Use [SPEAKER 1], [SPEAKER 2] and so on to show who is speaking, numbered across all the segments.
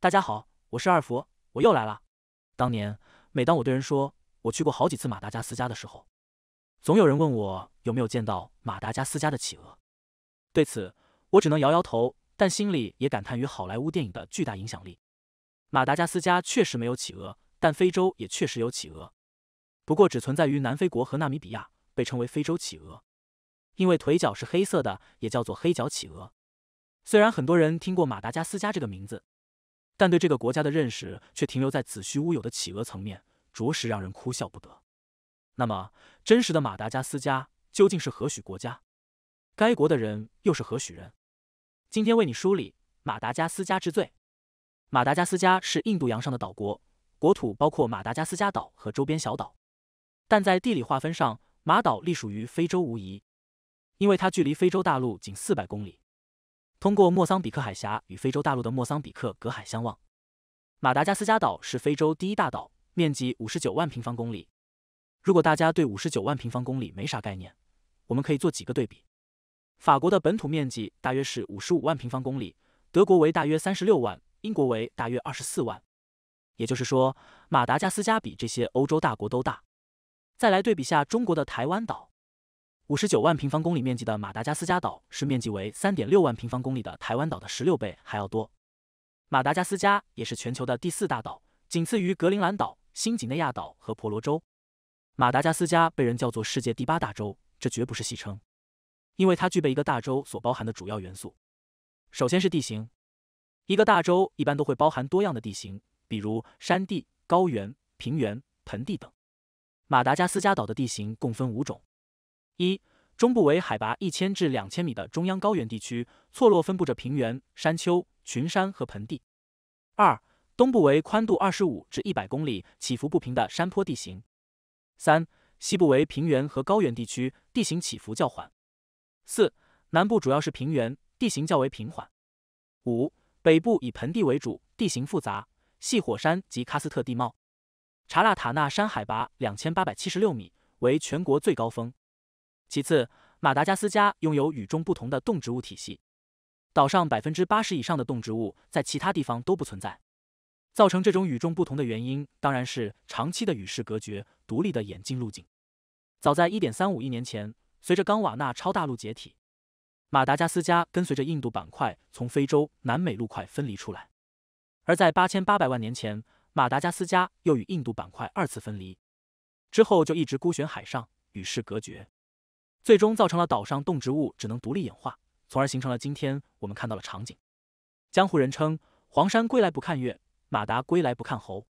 [SPEAKER 1] 大家好，我是二福，我又来了。当年每当我对人说我去过好几次马达加斯加的时候，总有人问我有没有见到马达加斯加的企鹅。对此，我只能摇摇头，但心里也感叹于好莱坞电影的巨大影响力。马达加斯加确实没有企鹅，但非洲也确实有企鹅，不过只存在于南非国和纳米比亚，被称为非洲企鹅，因为腿脚是黑色的，也叫做黑脚企鹅。虽然很多人听过马达加斯加这个名字。但对这个国家的认识却停留在子虚乌有的企鹅层面，着实让人哭笑不得。那么，真实的马达加斯加究竟是何许国家？该国的人又是何许人？今天为你梳理马达加斯加之最。马达加斯加是印度洋上的岛国，国土包括马达加斯加岛和周边小岛。但在地理划分上，马岛隶属于非洲无疑，因为它距离非洲大陆仅四百公里。通过莫桑比克海峡与非洲大陆的莫桑比克隔海相望，马达加斯加岛是非洲第一大岛，面积五十九万平方公里。如果大家对五十九万平方公里没啥概念，我们可以做几个对比：法国的本土面积大约是五十五万平方公里，德国为大约三十六万，英国为大约二十四万。也就是说，马达加斯加比这些欧洲大国都大。再来对比下中国的台湾岛。五十九万平方公里面积的马达加斯加岛是面积为三点六万平方公里的台湾岛的十六倍还要多。马达加斯加也是全球的第四大岛，仅次于格陵兰岛、新几内亚岛和婆罗洲。马达加斯加被人叫做世界第八大洲，这绝不是戏称，因为它具备一个大洲所包含的主要元素。首先是地形，一个大洲一般都会包含多样的地形，比如山地、高原、平原、盆地等。马达加斯加岛的地形共分五种。一、中部为海拔一千至两千米的中央高原地区，错落分布着平原、山丘、群山和盆地。二、东部为宽度二十五至一百公里、起伏不平的山坡地形。三、西部为平原和高原地区，地形起伏较缓。四、南部主要是平原，地形较为平缓。五、北部以盆地为主，地形复杂，系火山及喀斯特地貌。查拉塔纳山海拔两千八百七十六米，为全国最高峰。其次，马达加斯加拥有与众不同的动植物体系，岛上百分之八十以上的动植物在其他地方都不存在。造成这种与众不同的原因，当然是长期的与世隔绝、独立的演进路径。早在一点三五亿年前，随着冈瓦纳超大陆解体，马达加斯加跟随着印度板块从非洲、南美陆块分离出来，而在八千八百万年前，马达加斯加又与印度板块二次分离，之后就一直孤悬海上，与世隔绝。最终造成了岛上动植物只能独立演化，从而形成了今天我们看到的场景。江湖人称“黄山归来不看岳，马达归来不看猴”，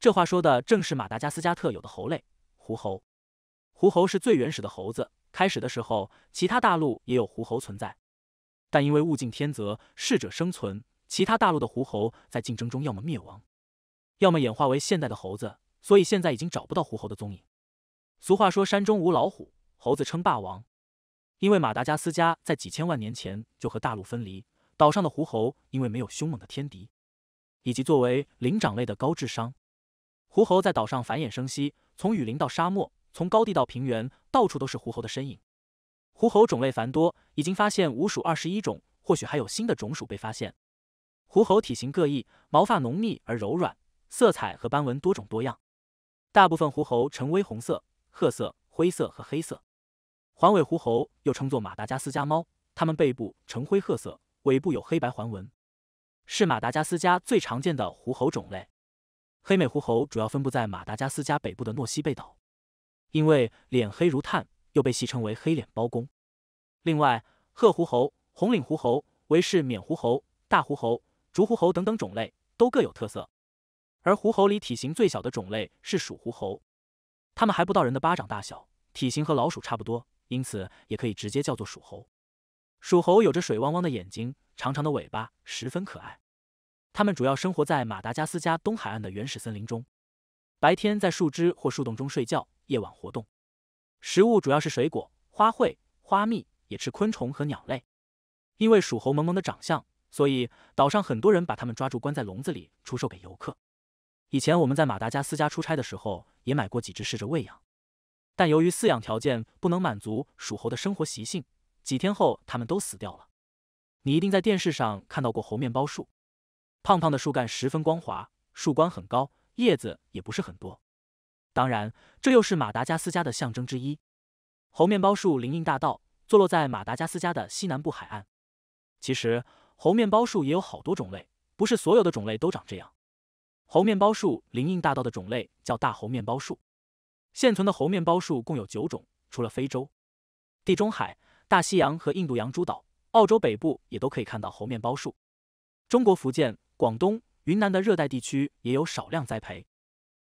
[SPEAKER 1] 这话说的正是马达加斯加特有的猴类——狐猴。狐猴是最原始的猴子，开始的时候其他大陆也有狐猴存在，但因为物竞天择、适者生存，其他大陆的狐猴在竞争中要么灭亡，要么演化为现代的猴子，所以现在已经找不到狐猴的踪影。俗话说“山中无老虎”。猴子称霸王，因为马达加斯加在几千万年前就和大陆分离，岛上的狐猴因为没有凶猛的天敌，以及作为灵长类的高智商，狐猴在岛上繁衍生息，从雨林到沙漠，从高地到平原，到处都是狐猴的身影。狐猴种类繁多，已经发现五属二十一种，或许还有新的种属被发现。狐猴体型各异，毛发浓密而柔软，色彩和斑纹多种多样，大部分狐猴呈微红色、褐色、灰色和黑色。环尾狐猴又称作马达加斯加猫，它们背部呈灰褐色，尾部有黑白环纹，是马达加斯加最常见的狐猴种类。黑美狐猴主要分布在马达加斯加北部的诺西贝岛，因为脸黑如炭，又被戏称为“黑脸包公”。另外，褐狐猴、红领狐猴、维氏冕狐猴、大狐猴、竹狐猴等等种类都各有特色。而狐猴里体型最小的种类是鼠狐猴，它们还不到人的巴掌大小，体型和老鼠差不多。因此，也可以直接叫做鼠猴。鼠猴有着水汪汪的眼睛、长长的尾巴，十分可爱。它们主要生活在马达加斯加东海岸的原始森林中，白天在树枝或树洞中睡觉，夜晚活动。食物主要是水果、花卉、花蜜，也吃昆虫和鸟类。因为鼠猴萌萌的长相，所以岛上很多人把它们抓住关在笼子里出售给游客。以前我们在马达加斯加出差的时候，也买过几只试着喂养。但由于饲养条件不能满足鼠猴的生活习性，几天后它们都死掉了。你一定在电视上看到过猴面包树，胖胖的树干十分光滑，树冠很高，叶子也不是很多。当然，这又是马达加斯加的象征之一。猴面包树林荫大道坐落在马达加斯加的西南部海岸。其实，猴面包树也有好多种类，不是所有的种类都长这样。猴面包树林荫大道的种类叫大猴面包树。现存的猴面包树共有九种，除了非洲、地中海、大西洋和印度洋诸岛，澳洲北部也都可以看到猴面包树。中国福建、广东、云南的热带地区也有少量栽培。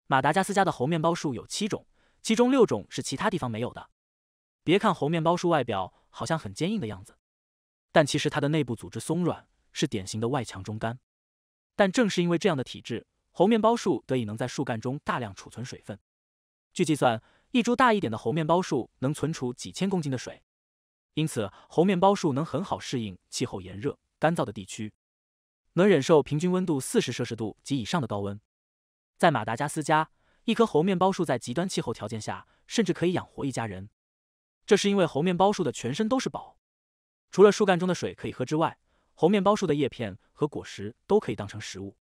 [SPEAKER 1] 马达加斯加的猴面包树有七种，其中六种是其他地方没有的。别看猴面包树外表好像很坚硬的样子，但其实它的内部组织松软，是典型的外强中干。但正是因为这样的体质，猴面包树得以能在树干中大量储存水分。据计算，一株大一点的猴面包树能存储几千公斤的水，因此猴面包树能很好适应气候炎热干燥的地区，能忍受平均温度四十摄氏度及以上的高温。在马达加斯加，一棵猴面包树在极端气候条件下甚至可以养活一家人，这是因为猴面包树的全身都是宝。除了树干中的水可以喝之外，猴面包树的叶片和果实都可以当成食物。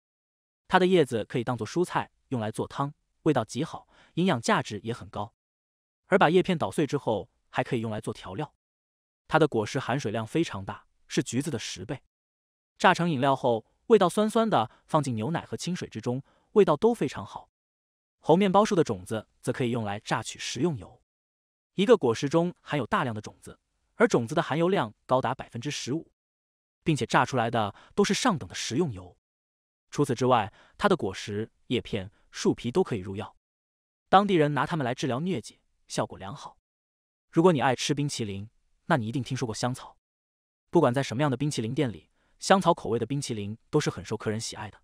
[SPEAKER 1] 它的叶子可以当做蔬菜用来做汤。味道极好，营养价值也很高，而把叶片捣碎之后，还可以用来做调料。它的果实含水量非常大，是橘子的十倍。榨成饮料后，味道酸酸的，放进牛奶和清水之中，味道都非常好。猴面包树的种子则可以用来榨取食用油，一个果实中含有大量的种子，而种子的含油量高达百分之十五，并且榨出来的都是上等的食用油。除此之外，它的果实、叶片、树皮都可以入药，当地人拿它们来治疗疟疾，效果良好。如果你爱吃冰淇淋，那你一定听说过香草。不管在什么样的冰淇淋店里，香草口味的冰淇淋都是很受客人喜爱的。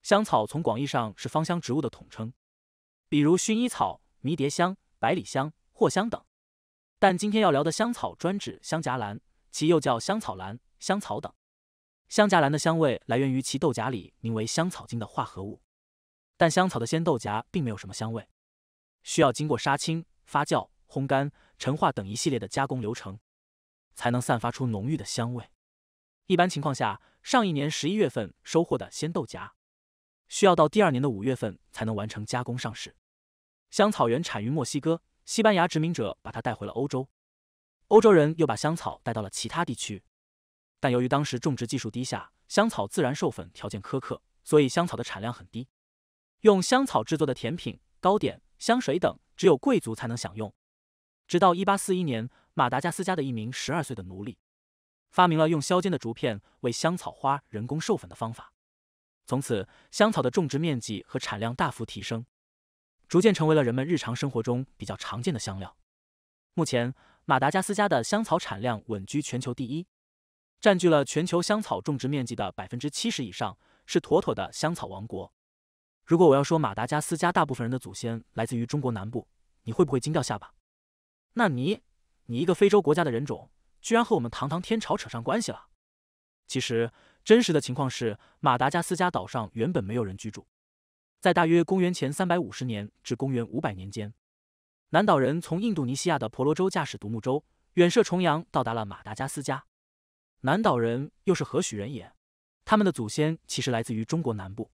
[SPEAKER 1] 香草从广义上是芳香植物的统称，比如薰衣草、迷迭香、百里香、藿香等。但今天要聊的香草专指香荚兰，其又叫香草兰、香草等。香荚兰的香味来源于其豆荚里名为香草精的化合物，但香草的鲜豆荚并没有什么香味，需要经过杀青、发酵、烘干、陈化等一系列的加工流程，才能散发出浓郁的香味。一般情况下，上一年十一月份收获的鲜豆荚，需要到第二年的五月份才能完成加工上市。香草原产于墨西哥，西班牙殖民者把它带回了欧洲，欧洲人又把香草带到了其他地区。但由于当时种植技术低下，香草自然授粉条件苛刻，所以香草的产量很低。用香草制作的甜品、糕点、香水等，只有贵族才能享用。直到一八四一年，马达加斯加的一名十二岁的奴隶，发明了用削尖的竹片为香草花人工授粉的方法。从此，香草的种植面积和产量大幅提升，逐渐成为了人们日常生活中比较常见的香料。目前，马达加斯加的香草产量稳居全球第一。占据了全球香草种植面积的百分之七十以上，是妥妥的香草王国。如果我要说马达加斯加大部分人的祖先来自于中国南部，你会不会惊掉下巴？纳尼，你一个非洲国家的人种，居然和我们堂堂天朝扯上关系了？其实，真实的情况是，马达加斯加岛上原本没有人居住，在大约公元前三百五十年至公元五百年间，南岛人从印度尼西亚的婆罗洲驾驶独木舟远涉重洋，到达了马达加斯加。南岛人又是何许人也？他们的祖先其实来自于中国南部。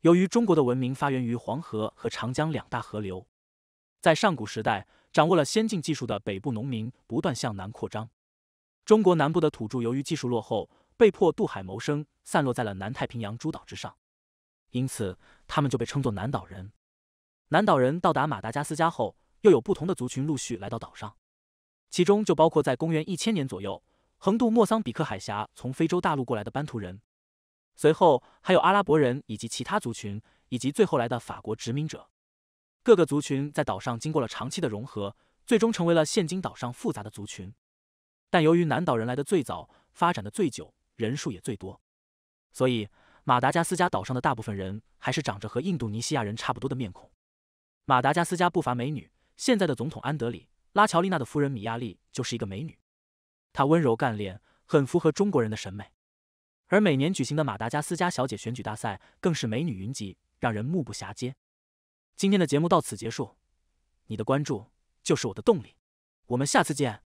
[SPEAKER 1] 由于中国的文明发源于黄河和长江两大河流，在上古时代，掌握了先进技术的北部农民不断向南扩张。中国南部的土著由于技术落后，被迫渡海谋生，散落在了南太平洋诸岛之上。因此，他们就被称作南岛人。南岛人到达马达加斯加后，又有不同的族群陆续来到岛上，其中就包括在公元一千年左右。横渡莫桑比克海峡从非洲大陆过来的班图人，随后还有阿拉伯人以及其他族群，以及最后来的法国殖民者。各个族群在岛上经过了长期的融合，最终成为了现今岛上复杂的族群。但由于南岛人来的最早，发展的最久，人数也最多，所以马达加斯加岛上的大部分人还是长着和印度尼西亚人差不多的面孔。马达加斯加不乏美女，现在的总统安德里拉乔丽娜的夫人米亚利就是一个美女。她温柔干练，很符合中国人的审美，而每年举行的马达加斯加小姐选举大赛更是美女云集，让人目不暇接。今天的节目到此结束，你的关注就是我的动力，我们下次见。